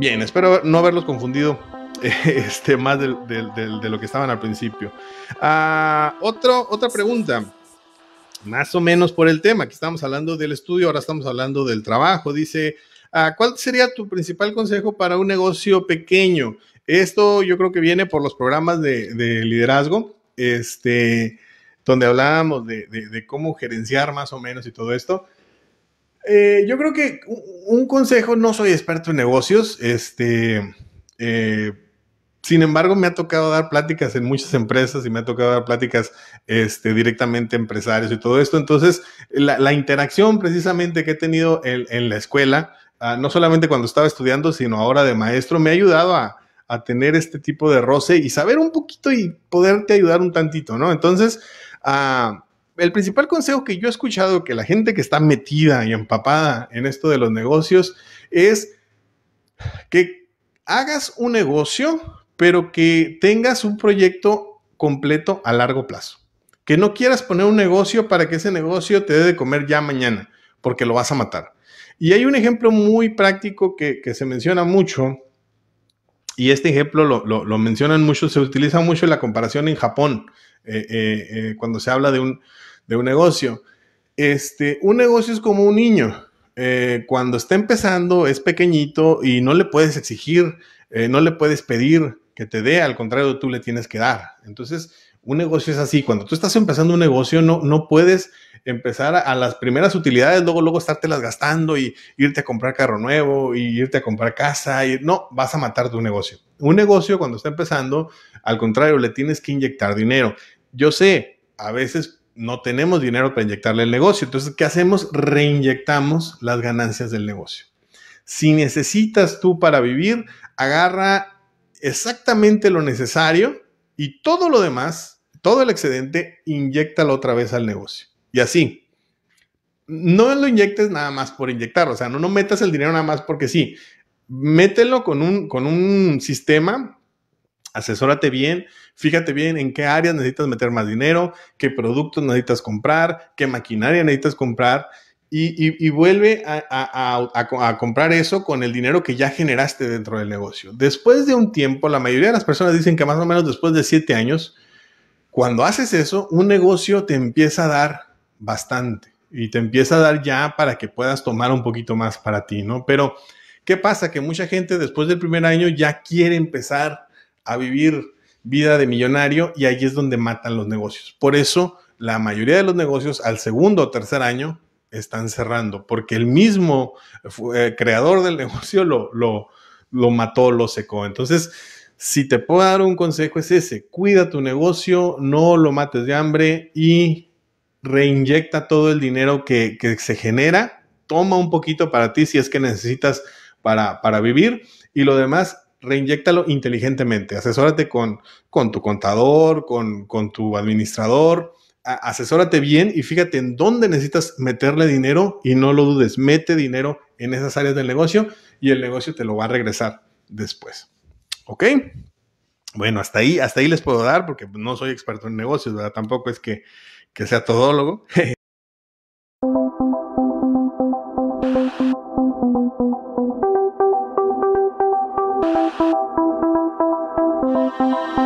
Bien, espero no haberlos confundido este, más de, lo que estaban al principio. Ah, otro, otra pregunta, más o menos por el tema, que estamos hablando del estudio, ahora estamos hablando del trabajo. Dice, ah, ¿cuál sería tu principal consejo para un negocio pequeño? Esto yo creo que viene por los programas de, liderazgo, este, donde hablábamos de, cómo gerenciar más o menos y todo esto. Eh, yo creo que un, consejo, no soy experto en negocios, este, eh, sin embargo, me ha tocado dar pláticas en muchas empresas y me ha tocado dar pláticas este, directamente a empresarios y todo esto. Entonces, la, interacción precisamente que he tenido en, la escuela, ah, no solamente cuando estaba estudiando, sino ahora de maestro, me ha ayudado a, tener este tipo de roce y saber un poquito y poderte ayudar un tantito, ¿no? Entonces, a ah, el principal consejo que yo he escuchado que la gente que está metida y empapada en esto de los negocios es que hagas un negocio, pero que tengas un proyecto completo a largo plazo. Que no quieras poner un negocio para que ese negocio te dé de comer ya mañana, porque lo vas a matar. Y hay un ejemplo muy práctico que, se menciona mucho, y este ejemplo lo, mencionan mucho, se utiliza mucho en la comparación en Japón, eh, eh, eh, cuando se habla de un, de un negocio. Este, un negocio es como un niño. Eh, cuando está empezando es pequeñito y no le puedes exigir, eh, no le puedes pedir que te dé, al contrario, tú le tienes que dar. Entonces, un negocio es así. Cuando tú estás empezando un negocio, no, no puedes empezar a, las primeras utilidades, luego, luego estártelas gastando y irte a comprar carro nuevo y irte a comprar casa. Y, no, vas a matar tu negocio. Un negocio cuando está empezando, al contrario, le tienes que inyectar dinero. Yo sé, a veces no tenemos dinero para inyectarle el negocio. Entonces, ¿qué hacemos? Reinyectamos las ganancias del negocio. Si necesitas tú para vivir, agarra exactamente lo necesario y todo lo demás, todo el excedente, inyectalo otra vez al negocio. Y así. No lo inyectes nada más por inyectar o sea, no, metas el dinero nada más porque sí. Mételo con un, con un sistema asesórate bien, fíjate bien en qué áreas necesitas meter más dinero, qué productos necesitas comprar, qué maquinaria necesitas comprar. Y, vuelve a, a, comprar eso con el dinero que ya generaste dentro del negocio. Después de un tiempo, la mayoría de las personas dicen que más o menos después de siete años, cuando haces eso, un negocio te empieza a dar bastante y te empieza a dar ya para que puedas tomar un poquito más para ti, ¿no? Pero, ¿qué pasa? Que mucha gente después del primer año ya quiere empezar a vivir vida de millonario y ahí es donde matan los negocios. Por eso la mayoría de los negocios al segundo o tercer año están cerrando, porque el mismo eh, creador del negocio lo, lo, mató, lo secó. Entonces, si te puedo dar un consejo es ese, cuida tu negocio, no lo mates de hambre y reinyecta todo el dinero que, se genera, toma un poquito para ti si es que necesitas para, para vivir y lo demás reinyéctalo inteligentemente. Asesórate con, con tu contador, con, tu administrador. asesórate bien y fíjate en dónde necesitas meterle dinero y no lo dudes. Mete dinero en esas áreas del negocio y el negocio te lo va a regresar después. ¿Ok? Bueno, hasta ahí, hasta ahí les puedo dar porque no soy experto en negocios, Tampoco es que, que sea todólogo. Thank you.